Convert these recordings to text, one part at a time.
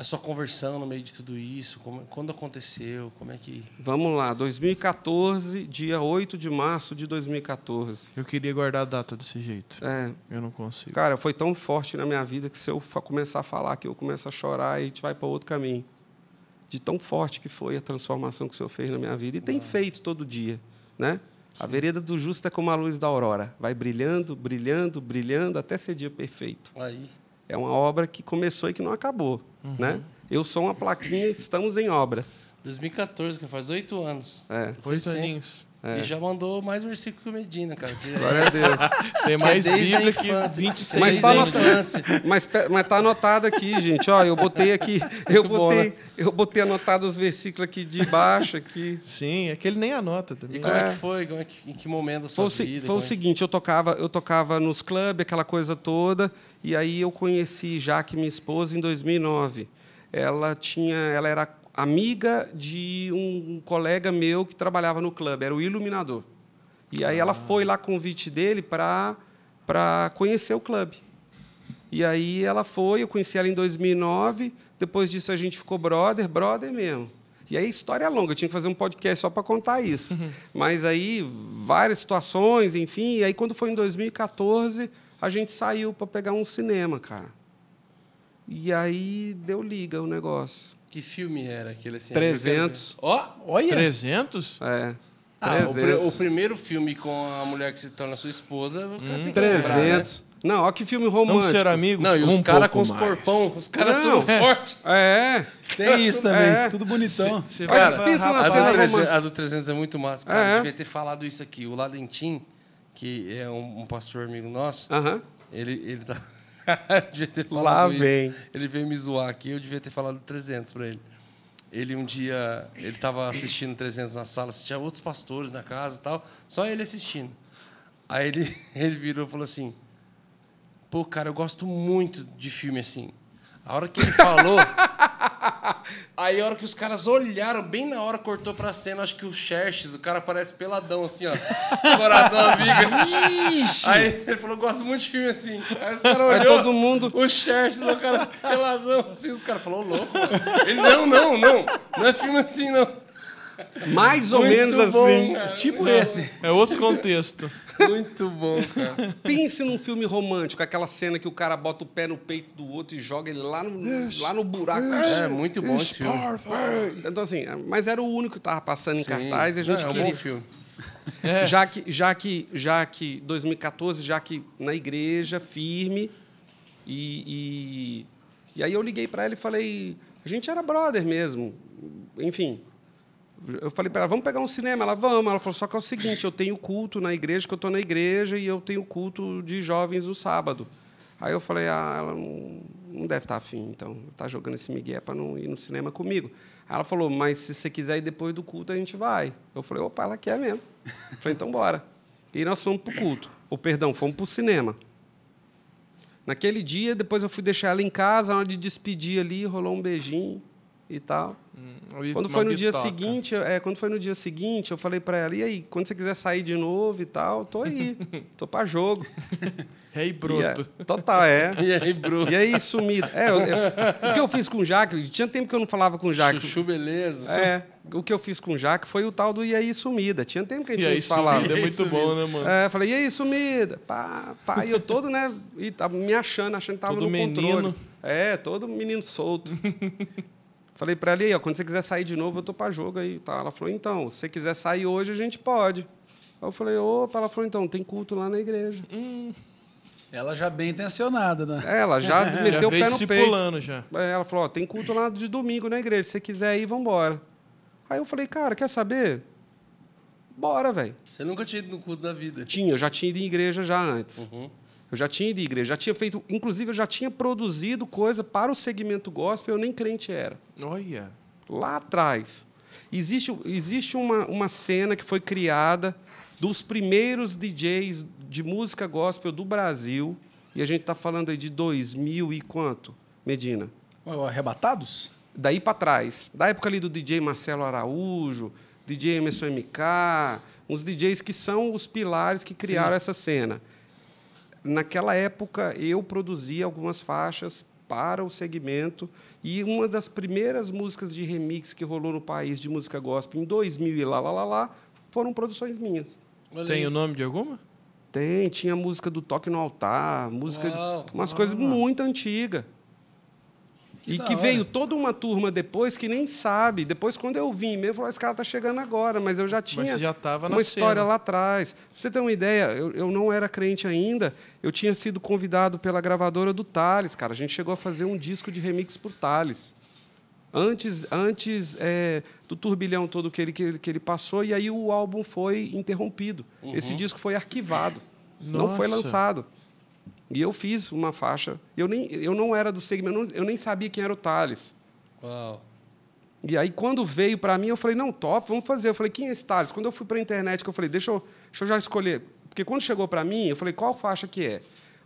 a sua conversão no meio de tudo isso? Como, quando aconteceu? Como é que. Vamos lá, 2014, dia 8 de março de 2014. Eu queria guardar a data desse jeito. É. Eu não consigo. Cara, foi tão forte na minha vida que se eu começar a falar que eu começo a chorar e a gente vai para outro caminho. De tão forte que foi a transformação que o senhor fez na minha vida. E tem feito todo dia, né? Sim. A vereda do justo é como a luz da aurora. Vai brilhando, brilhando, brilhando, até ser dia perfeito. Aí é uma obra que começou e que não acabou, uhum. né? Eu sou uma plaquinha, estamos em obras. 2014, que faz oito anos. É. Oito aninhos. É. E já mandou mais versículo que o Medina, cara. Que... Glória a Deus. Tem é mais é desde Bíblia que 26 é mas tá anotado, mas, mas tá anotado aqui, gente. Ó, eu botei aqui, eu botei, bom, né? eu botei anotado os versículos aqui de baixo aqui. Sim, é que ele nem anota também. E como é, é que foi? Como é que, em que momento da sua foi vida? Foi o é seguinte, eu tocava, eu tocava nos clubes, aquela coisa toda, e aí eu conheci Jaque, minha esposa, em 2009. Ela tinha, ela era amiga de um colega meu que trabalhava no clube, era o iluminador. E aí ah. ela foi lá convite dele para para conhecer o clube. E aí ela foi, eu conheci ela em 2009, depois disso a gente ficou brother, brother mesmo. E aí história é longa, eu tinha que fazer um podcast só para contar isso. Uhum. Mas aí várias situações, enfim, e aí quando foi em 2014, a gente saiu para pegar um cinema, cara. E aí deu liga o negócio. Que filme era aquele assim? 300. Ó, oh, olha. 300? É. Ah, o, o, primeiro filme com a mulher que se torna sua esposa, hum, tem 300. Lembrar, né? Não, ó que filme romântico. Não ser amigos, Não, e os um caras com os mais. corpão, os caras tudo forte. É. é. Tem isso também, é. tudo bonitão. Cê, cê cara, pensa na cena romântica. A do 300 é muito massa. Cara, é. eu devia ter falado isso aqui. O Ladentim, que é um, um pastor amigo nosso, uh -huh. ele, ele tá... devia ter falado Lá vem. Isso. Ele veio me zoar aqui, eu devia ter falado 300 para ele. Ele um dia, ele estava assistindo 300 na sala, assim, tinha outros pastores na casa e tal, só ele assistindo. Aí ele, ele virou e falou assim: Pô, cara, eu gosto muito de filme assim. A hora que ele falou, Aí a hora que os caras olharam, bem na hora cortou pra cena, acho que o Xerxes, o cara parece peladão, assim, ó. Escoradão, amiga. Aí ele falou, gosto muito de filme assim. Aí os caras olharam. todo mundo... O Xerxes, o cara peladão, assim. Os caras falaram, louco, mano. Ele, não, não, não. Não é filme assim, não. Mais ou Muito menos bom, assim. Cara. Tipo Não, esse. É outro contexto. Muito bom, cara. Pense num filme romântico, aquela cena que o cara bota o pé no peito do outro e joga ele lá no, lá no buraco. É, muito bom esse filme. Então, assim, mas era o único que tava passando em Sim. cartaz e a gente é, queria... É um bom filme. É. Já, que, já, que, já que 2014, já que na igreja, firme, e, e, e aí eu liguei para ela e falei, a gente era brother mesmo, enfim, eu falei para ela, vamos pegar um cinema? Ela, vamos. Ela falou, só que é o seguinte, eu tenho culto na igreja, que eu estou na igreja, e eu tenho culto de jovens no sábado. Aí eu falei, ah, ela não, deve estar tá afim, então. Está jogando esse migué para não ir no cinema comigo. Aí ela falou, mas se você quiser ir depois do culto, a gente vai. Eu falei, opa, ela quer mesmo. Eu falei, então bora. E nós fomos para o culto. Ou, perdão, fomos para o cinema. Naquele dia, depois eu fui deixar ela em casa, na hora de despedir ali, rolou um beijinho e tal. Hum, quando foi no dia seguinte, é, quando foi no dia seguinte, eu falei para ela: "E aí, quando você quiser sair de novo e tal, tô aí. tô para jogo". Rei hey, é bruto. total, é. E aí, bruto. E aí, sumido. É, eu, eu, o que eu fiz com o Jaque, tinha tempo que eu não falava com o Jaque. Chuchu, beleza. É. O que eu fiz com o Jaque foi o tal do E aí, sumida. Tinha tempo que a gente e aí, falava. Sumida, é muito sumida. bom, né, mano? É, eu falei, e aí, sumida? Pá, pá. E eu todo, né, e tava me achando, achando que tava todo no menino. controle. É, todo menino solto. Falei para ela, aí, ó, quando você quiser sair de novo, eu tô para jogo aí. Tá? Ela falou, então, se você quiser sair hoje, a gente pode. Aí eu falei, opa, ela falou, então, tem culto lá na igreja. Hum. Ela já bem intencionada, né? É, ela já meteu já o pé no peito. Já. É, ela falou, ó, tem culto lá de domingo na igreja, se você quiser ir, vambora. Aí eu falei, cara, quer saber? Bora, velho. Você nunca tinha ido no culto da vida? Tinha, eu já tinha ido em igreja já antes. Uhum. Eu já tinha ido à igreja, já tinha feito, inclusive eu já tinha produzido coisa para o segmento gospel, eu nem crente era. Olha. Lá atrás. Existe, existe uma, uma cena que foi criada dos primeiros DJs de música gospel do Brasil, e a gente está falando aí de 2000 e quanto, Medina? Arrebatados? Daí para trás. Da época ali do DJ Marcelo Araújo, DJ Emerson MK, uns DJs que são os pilares que criaram Sim. essa cena. Naquela época, eu produzia algumas faixas para o segmento e uma das primeiras músicas de remix que rolou no país de música gospel em 2000 e lá, lá, lá, lá foram produções minhas. Tem o nome de alguma? Tem, tinha música do Toque no Altar, música, uau, umas uau. coisas muito antigas e que veio toda uma turma depois que nem sabe. Depois, quando eu vim mesmo, falou: ah, esse cara tá chegando agora, mas eu já tinha já uma história cena. lá atrás. Pra você ter uma ideia, eu, eu não era crente ainda, eu tinha sido convidado pela gravadora do Thales, cara. A gente chegou a fazer um disco de remix o Thales. Antes, antes é, do turbilhão todo que ele, que ele, que, ele, passou, e aí o álbum foi interrompido. Uhum. Esse disco foi arquivado, Nossa. não foi lançado. E eu fiz uma faixa. Eu, nem, eu não era do segmento, eu, nem sabia quem era o Thales. Uau. E aí, quando veio para mim, eu falei, não, top, vamos fazer. Eu falei, quem é esse Thales? Quando eu fui para a internet, eu falei, deixa eu, deixa eu já escolher. Porque quando chegou para mim, eu falei, qual faixa que é?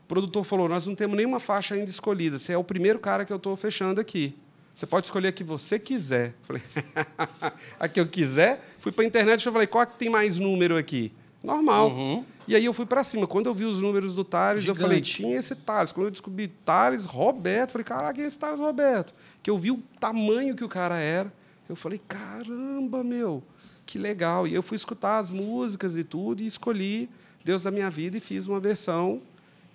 O produtor falou, nós não temos nenhuma faixa ainda escolhida. Você é o primeiro cara que eu estou fechando aqui. Você pode escolher a que você quiser. Eu falei, a que eu quiser? Fui para a internet e falei, qual é que tem mais número aqui? normal. Uhum. E aí eu fui para cima. Quando eu vi os números do Thales, Gigante. eu falei, tinha esse Thales. Quando eu descobri Thales Roberto, falei, caraca, quem é esse Thales Roberto? Que eu vi o tamanho que o cara era. Eu falei, caramba, meu, que legal. E eu fui escutar as músicas e tudo e escolhi Deus da Minha Vida e fiz uma versão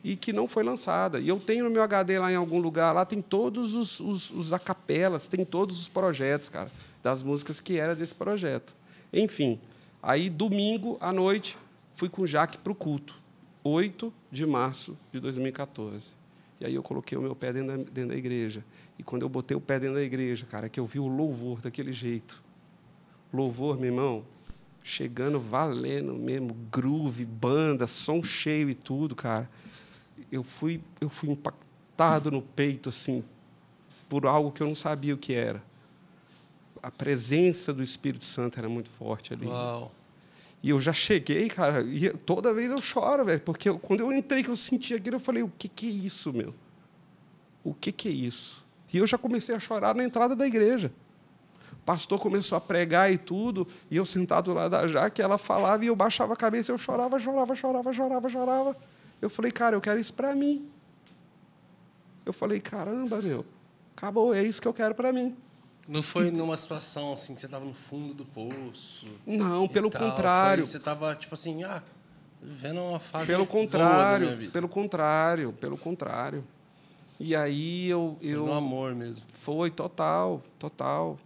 e que não foi lançada. E eu tenho no meu HD lá em algum lugar, lá tem todos os, os, os acapelas, tem todos os projetos, cara, das músicas que era desse projeto. Enfim, Aí, domingo à noite, fui com o Jaque para o culto, 8 de março de 2014. E aí eu coloquei o meu pé dentro da, dentro da igreja. E quando eu botei o pé dentro da igreja, cara, é que eu vi o louvor daquele jeito. Louvor, meu irmão, chegando valendo mesmo, groove, banda, som cheio e tudo, cara. Eu fui, eu fui impactado no peito, assim, por algo que eu não sabia o que era a presença do Espírito Santo era muito forte ali. Uau. E eu já cheguei, cara, e toda vez eu choro, velho, porque eu, quando eu entrei, que eu senti aquilo, eu falei, o que, que é isso, meu? O que, que é isso? E eu já comecei a chorar na entrada da igreja. O pastor começou a pregar e tudo, e eu sentado lá da Jaque, ela falava e eu baixava a cabeça, eu chorava, chorava, chorava, chorava, chorava. Eu falei, cara, eu quero isso para mim. Eu falei, caramba, meu, acabou, é isso que eu quero para mim. Não foi numa situação assim que você estava no fundo do poço? Não, pelo tal. contrário. Foi, você estava tipo assim, ah, vendo uma fase pelo contrário, pelo contrário, pelo contrário. E aí eu eu foi no amor mesmo. Foi total, total.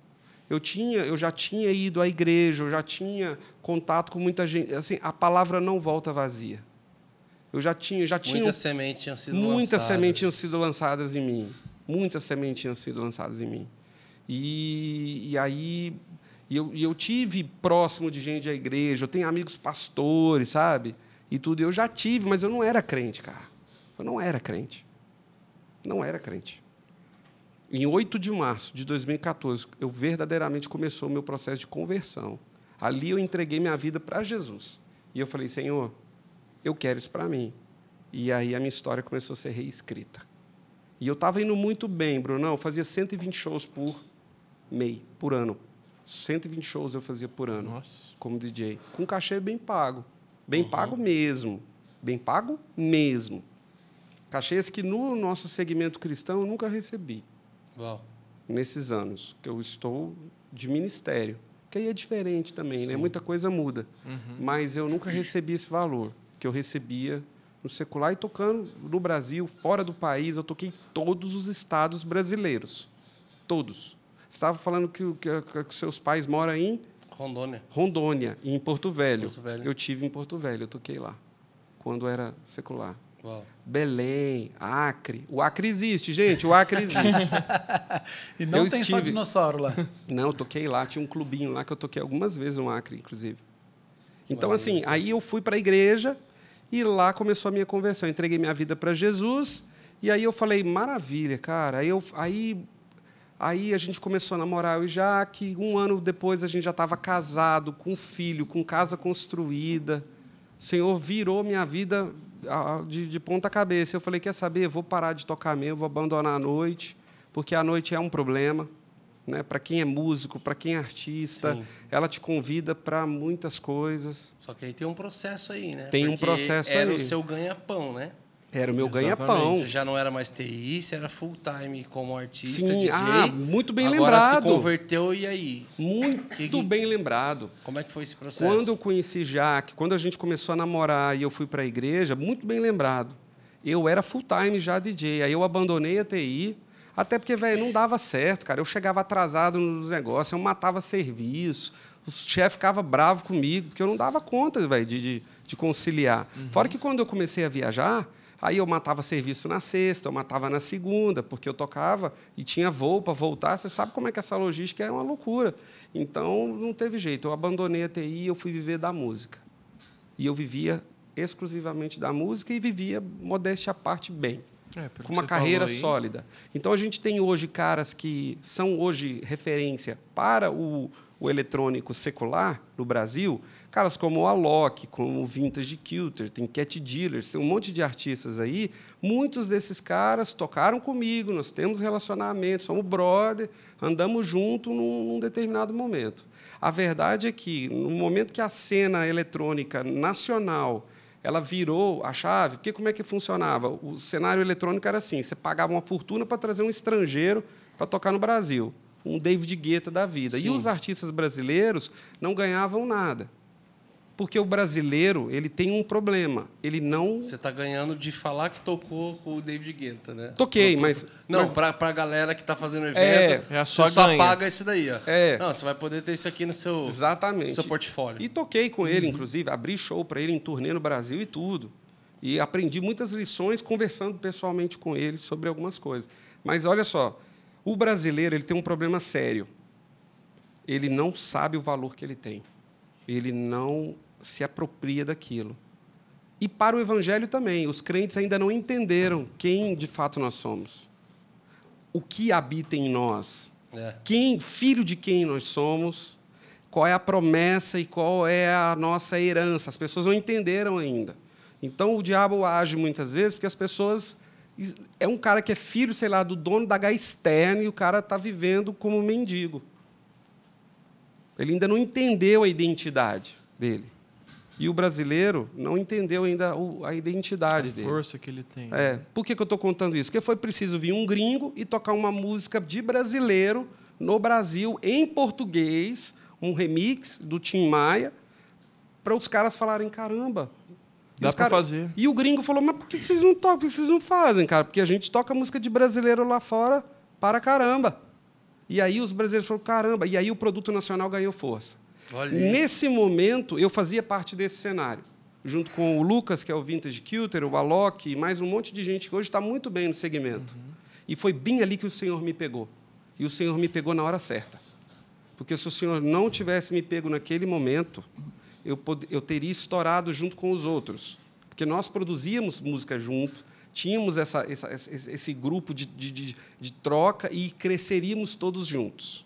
Eu tinha, eu já tinha ido à igreja, eu já tinha contato com muita gente, assim, a palavra não volta vazia. Eu já tinha, já tinha muitas sementes tinham sido muitas lançadas. sementes tinham sido lançadas em mim. Muitas sementes tinham sido lançadas em mim. E, e aí e eu, e eu tive próximo de gente da igreja, eu tenho amigos pastores, sabe? E tudo. Eu já tive, mas eu não era crente, cara. Eu não era crente. Não era crente. Em 8 de março de 2014, eu verdadeiramente começou o meu processo de conversão. Ali eu entreguei minha vida para Jesus. E eu falei, Senhor, eu quero isso para mim. E aí a minha história começou a ser reescrita. E eu estava indo muito bem, Brunão. Eu fazia 120 shows por MEI por ano. 120 shows eu fazia por ano Nossa. como DJ. Com cachê bem pago. Bem uhum. pago mesmo. Bem pago mesmo. Cachês que no nosso segmento cristão eu nunca recebi. Uau. Nesses anos que eu estou de ministério. Que aí é diferente também, né? Sim. né? Muita coisa muda. Uhum. Mas eu nunca recebi esse valor que eu recebia no secular e tocando no Brasil, fora do país. Eu toquei todos os estados brasileiros. Todos estava falando que, que, que seus pais moram em Rondônia. Rondônia, em Porto Velho. Porto Velho. Eu tive em Porto Velho, eu toquei lá quando era secular. Uau. Belém, Acre. O Acre existe, gente. O Acre existe. e não eu tem estive... só dinossauro lá. Não, eu toquei lá. Tinha um clubinho lá que eu toquei algumas vezes no Acre, inclusive. Então, Uau. assim, aí eu fui para a igreja e lá começou a minha conversão. Eu entreguei minha vida para Jesus. E aí eu falei, maravilha, cara. Aí, eu, aí Aí a gente começou a namorar eu e Jaque. Um ano depois a gente já estava casado, com filho, com casa construída. O Senhor virou minha vida de, de ponta cabeça. Eu falei, quer saber? Vou parar de tocar mesmo, vou abandonar a noite, porque a noite é um problema. Né, para quem é músico, para quem é artista, Sim. ela te convida para muitas coisas. Só que aí tem um processo aí, né? Tem Porque um processo era aí. Era o seu ganha-pão, né? Era o meu ganha-pão. Você já não era mais TI, você era full time como artista, Sim, DJ. Ah, muito bem Agora lembrado. Agora se converteu e aí? Muito que, que... bem lembrado. Como é que foi esse processo? Quando eu conheci Jaque, quando a gente começou a namorar e eu fui para a igreja, muito bem lembrado. Eu era full time já DJ, aí eu abandonei a TI, até porque, velho, não dava certo, cara. Eu chegava atrasado nos negócios, eu matava serviço, o chefe ficava bravo comigo, porque eu não dava conta, velho, de, de, de, conciliar. Uhum. Fora que quando eu comecei a viajar Aí eu matava serviço na sexta, eu matava na segunda, porque eu tocava e tinha voo para voltar. Você sabe como é que essa logística é uma loucura. Então, não teve jeito. Eu abandonei a TI e eu fui viver da música. E eu vivia exclusivamente da música e vivia, modéstia à parte, bem. É, com uma carreira sólida. Então a gente tem hoje caras que são hoje referência para o, o eletrônico secular no Brasil, caras como o Alok, como o Vintage Kilter, tem Cat Dealers, tem um monte de artistas aí. Muitos desses caras tocaram comigo, nós temos relacionamento, somos brother, andamos junto num, num determinado momento. A verdade é que no momento que a cena eletrônica nacional ela virou a chave, porque como é que funcionava? O cenário eletrônico era assim: você pagava uma fortuna para trazer um estrangeiro para tocar no Brasil, um David Guetta da vida. Sim. E os artistas brasileiros não ganhavam nada porque o brasileiro ele tem um problema. Ele não. Você está ganhando de falar que tocou com o David Guetta, né? Toquei, mas. Não, mas... para a galera que está fazendo é, evento, é, é só você ganha. só paga isso daí. Ó. É. Não, você vai poder ter isso aqui no seu, Exatamente. seu portfólio. E toquei com ele, uhum. inclusive, abri show para ele em turnê no Brasil e tudo. E aprendi muitas lições conversando pessoalmente com ele sobre algumas coisas. Mas olha só, o brasileiro ele tem um problema sério. Ele não sabe o valor que ele tem. Ele não se apropria daquilo. E para o evangelho também, os crentes ainda não entenderam quem de fato nós somos. O que habita em nós? É. Quem, filho de quem nós somos? Qual é a promessa e qual é a nossa herança? As pessoas não entenderam ainda. Então o diabo age muitas vezes porque as pessoas é um cara que é filho, sei lá, do dono da externa e o cara está vivendo como mendigo. Ele ainda não entendeu a identidade dele. E o brasileiro não entendeu ainda a identidade a dele. A força que ele tem. É. Por que, que eu estou contando isso? Porque foi preciso vir um gringo e tocar uma música de brasileiro no Brasil, em português, um remix do Tim Maia, para os caras falarem: caramba. Dá para cara... fazer. E o gringo falou: mas por que vocês não tocam? Por que vocês não fazem, cara? Porque a gente toca música de brasileiro lá fora para caramba. E aí os brasileiros falaram: caramba. E aí o produto nacional ganhou força. Olha. Nesse momento, eu fazia parte desse cenário, junto com o Lucas, que é o Vintage Kilter o Alok, e mais um monte de gente que hoje está muito bem no segmento. Uhum. E foi bem ali que o Senhor me pegou. E o Senhor me pegou na hora certa. Porque se o Senhor não tivesse me pego naquele momento, eu, pod... eu teria estourado junto com os outros. Porque nós produzíamos música junto, tínhamos essa, essa, esse, esse, grupo de, de, de, de troca e cresceríamos todos juntos.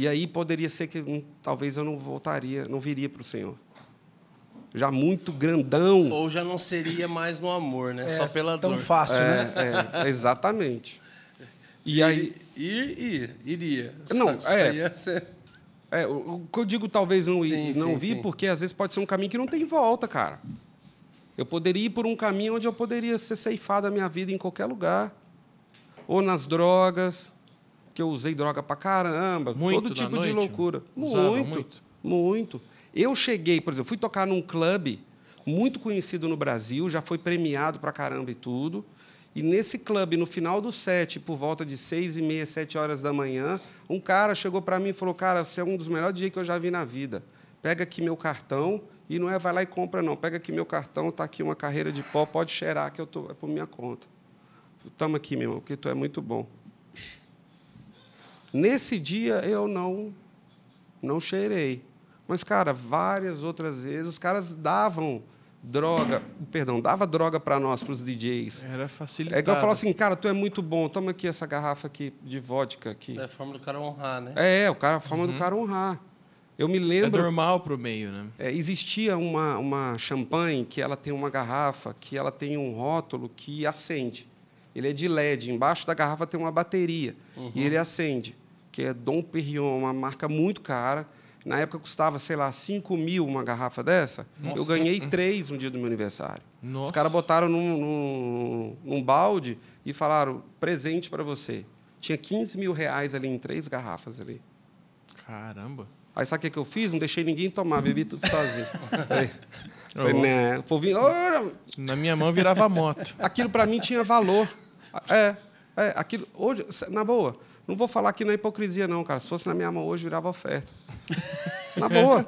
E aí poderia ser que hum, talvez eu não voltaria, não viria para o Senhor. Já muito grandão. Ou já não seria mais no amor, né? É, Só pela tão dor. Tão fácil, é, né? É, exatamente. E, aí. Ir, ir, iria. Não, Isso é. Ser... É, o que eu digo talvez não, sim, não sim, vi, sim. porque às vezes pode ser um caminho que não tem volta, cara. Eu poderia ir por um caminho onde eu poderia ser ceifado a minha vida em qualquer lugar. Ou nas drogas, porque eu usei droga pra caramba, muito todo tipo de loucura. Usava, muito, muito, muito. Eu cheguei, por exemplo, fui tocar num clube muito conhecido no Brasil, já foi premiado pra caramba e tudo. E nesse clube, no final do set, por volta de seis e meia, sete horas da manhã, um cara chegou para mim e falou: Cara, você é um dos melhores dias que eu já vi na vida. Pega aqui meu cartão e não é vai lá e compra, não. Pega aqui meu cartão, tá aqui uma carreira de pó, pode cheirar que eu tô, é por minha conta. Tamo aqui, meu irmão, porque tu é muito bom. Nesse dia eu não não cheirei. Mas cara, várias outras vezes os caras davam droga, perdão, dava droga para nós, para os DJs. Era facilitado. É eu falo assim, cara, tu é muito bom, toma aqui essa garrafa aqui de vodka aqui. É a forma do cara honrar, né? É, o cara, a forma uhum. do cara honrar. Eu me lembro. É normal pro meio, né? É, existia uma, uma champanhe que ela tem uma garrafa, que ela tem um rótulo que acende. Ele é de LED. Embaixo da garrafa tem uma bateria. Uhum. E ele uhum. acende, que é Dom Perignon, uma marca muito cara. Na época custava, sei lá, 5 mil uma garrafa dessa. Nossa. Eu ganhei uhum. três no dia do meu aniversário. Nossa. Os caras botaram num, num, num, balde e falaram: presente para você. Tinha 15 mil reais ali em três garrafas ali. Caramba. Aí sabe o que, que eu fiz? Não deixei ninguém tomar, bebi tudo sozinho. Aí, falei, né? O povinho. Oh, Na minha mão virava moto. Aquilo para mim tinha valor. Ah, é, é, aquilo. Hoje, na boa, não vou falar aqui na hipocrisia, não, cara. Se fosse na minha mão hoje, virava oferta. na boa.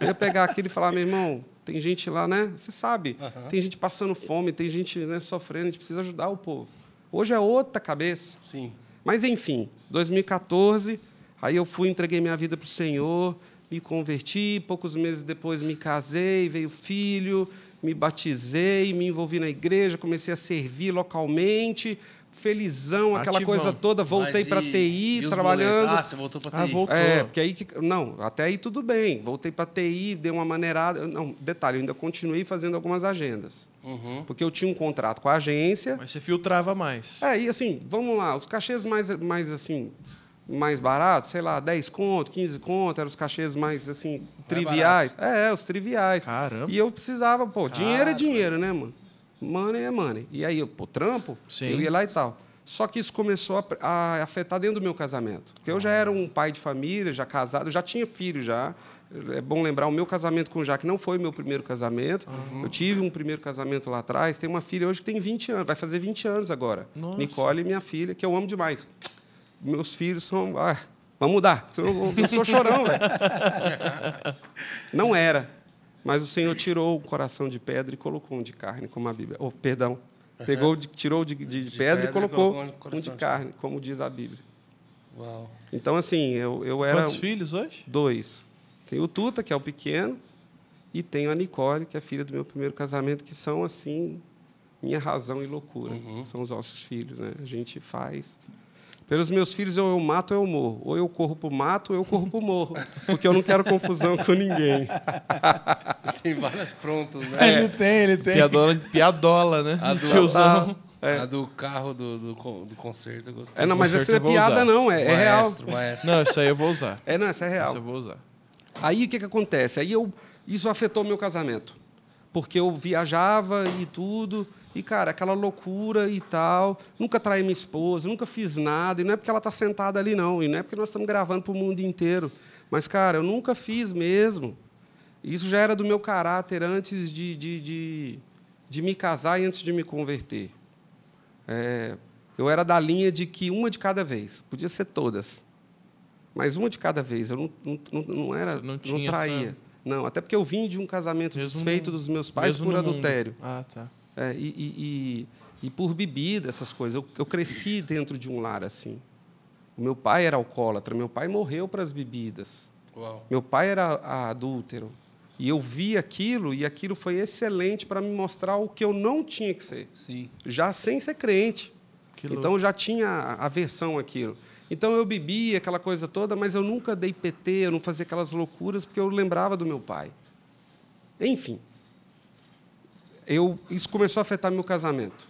Eu ia pegar aquilo e falar, meu irmão, tem gente lá, né? Você sabe, tem gente passando fome, tem gente né, sofrendo, a gente precisa ajudar o povo. Hoje é outra cabeça. Sim. Mas, enfim, 2014, aí eu fui, entreguei minha vida para o Senhor, me converti, poucos meses depois me casei, veio filho, me batizei, me envolvi na igreja, comecei a servir localmente, felizão, aquela Ativão. coisa toda, voltei para TI, e trabalhando. Ah, você voltou para TI. Ah, voltou. É, é, porque aí que não, até aí tudo bem. Voltei para TI, dei uma maneirada, não, detalhe, eu ainda continuei fazendo algumas agendas. Uhum. Porque eu tinha um contrato com a agência. Mas você filtrava mais. É, e assim, vamos lá, os cachês mais mais assim, mais barato, sei lá, 10 conto, 15 conto, eram os cachês mais, assim, triviais. É, é, os triviais. Caramba. E eu precisava, pô, Caramba. dinheiro é dinheiro, né, mano? Money é money. E aí, eu, pô, trampo, Sim. eu ia lá e tal. Só que isso começou a, a afetar dentro do meu casamento. Porque eu já ah. era um pai de família, já casado, já tinha filho já. É bom lembrar, o meu casamento com o Jaque não foi o meu primeiro casamento. Uhum. Eu tive um primeiro casamento lá atrás. Tenho uma filha hoje que tem 20 anos, vai fazer 20 anos agora. Nossa. Nicole, minha filha, que eu amo demais meus filhos são. Ah, vamos mudar. Eu, eu sou chorão, velho. Não era. Mas o Senhor tirou o coração de pedra e colocou um de carne, como a Bíblia. Oh, perdão. Pegou, de, tirou de, de, de, pedra, e colocou, colocou um de carne, como diz a Bíblia. Uau. Então, assim, eu, eu era. Quantos filhos hoje? Dois. Tem o Tuta, que é o pequeno, e tenho a Nicole, que é filha do meu primeiro casamento, que são, assim, minha razão e loucura. Uhum. São os nossos filhos, né? A gente faz pelos meus filhos, ou eu mato ou eu morro. Ou eu corro para o mato ou eu corro para o morro. Porque eu não quero confusão com ninguém. tem várias prontas, né? É, ele tem, ele tem. Piadola, piadola né? A do, Tiozão. Ah, é. a do carro do, do, do concerto eu gostei. É, não, mas essa não é piada, usar. não. É, maestro, é real. Maestro. Não, isso aí eu vou usar. É, não, essa é real. Isso eu vou usar. Aí o que, que acontece? Aí eu, isso afetou meu casamento. Porque eu viajava e tudo. E, cara, aquela loucura e tal. Nunca traí minha esposa, nunca fiz nada. E não é porque ela está sentada ali, não. E não é porque nós estamos gravando para o mundo inteiro. Mas, cara, eu nunca fiz mesmo. Isso já era do meu caráter antes de, de, de, de me casar e antes de me converter. É, eu era da linha de que uma de cada vez, podia ser todas, mas uma de cada vez. Eu não, não, não era, não, não, traía. Essa... Não, até porque eu vim de um casamento mesmo desfeito no... dos meus pais mesmo por adultério. Ah, tá é, e, e, e, por bebida, essas coisas. Eu, eu, cresci dentro de um lar assim. O meu pai era alcoólatra, meu pai morreu para as bebidas. Uau. Meu pai era a, adúltero. E eu vi aquilo, e aquilo foi excelente para me mostrar o que eu não tinha que ser. Sim. Já sem ser crente. Que então eu já tinha aversão àquilo. Então eu bebia aquela coisa toda, mas eu nunca dei PT, eu não fazia aquelas loucuras, porque eu lembrava do meu pai. Enfim eu, isso começou a afetar meu casamento.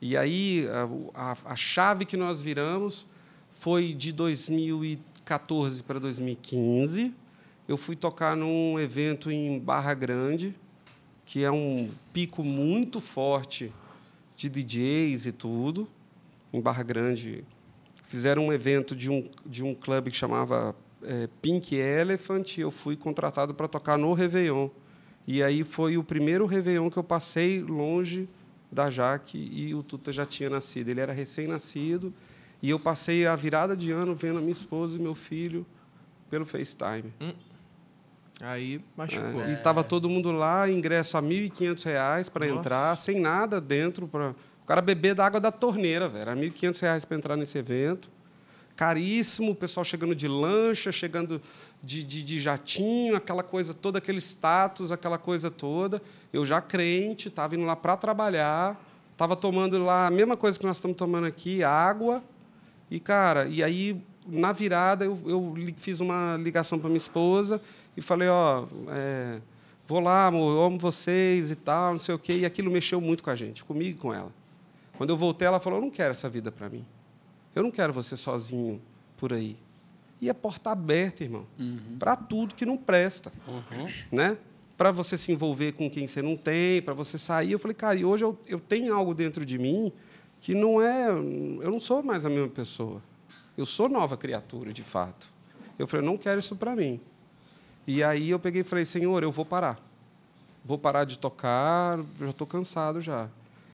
E aí a, a, a chave que nós viramos foi de 2014 para 2015. Eu fui tocar num evento em Barra Grande, que é um pico muito forte de DJs e tudo, em Barra Grande. Fizeram um evento de um, de um clube que chamava é, Pink Elephant e eu fui contratado para tocar no Réveillon. E aí foi o primeiro Réveillon que eu passei longe da Jaque e o Tuta já tinha nascido. Ele era recém-nascido e eu passei a virada de ano vendo a minha esposa e meu filho pelo FaceTime. Hum. Aí machucou. É, e tava todo mundo lá, ingresso a R$ 1.500 para entrar, sem nada dentro Pra o cara beber da água da torneira, velho. Era R$ 1.500 para entrar nesse evento caríssimo, o pessoal chegando de lancha, chegando de, de, de, jatinho, aquela coisa toda, aquele status, aquela coisa toda. Eu já crente, estava indo lá para trabalhar, estava tomando lá a mesma coisa que nós estamos tomando aqui, água. E, cara, e aí, na virada, eu, eu fiz uma ligação para minha esposa e falei, ó... Oh, é, vou lá, amor, eu amo vocês e tal, não sei o quê. E aquilo mexeu muito com a gente, comigo e com ela. Quando eu voltei, ela falou: eu não quero essa vida para mim. Eu não quero você sozinho por aí. E a é porta aberta, irmão, uhum. para tudo que não presta, uhum. né? Para você se envolver com quem você não tem, para você sair. Eu falei, cara, e hoje eu, eu tenho algo dentro de mim que não é, eu não sou mais a mesma pessoa. Eu sou nova criatura, de fato. Eu falei, eu não quero isso para mim. E aí eu peguei e falei, Senhor, eu vou parar. Vou parar de tocar, já estou cansado já.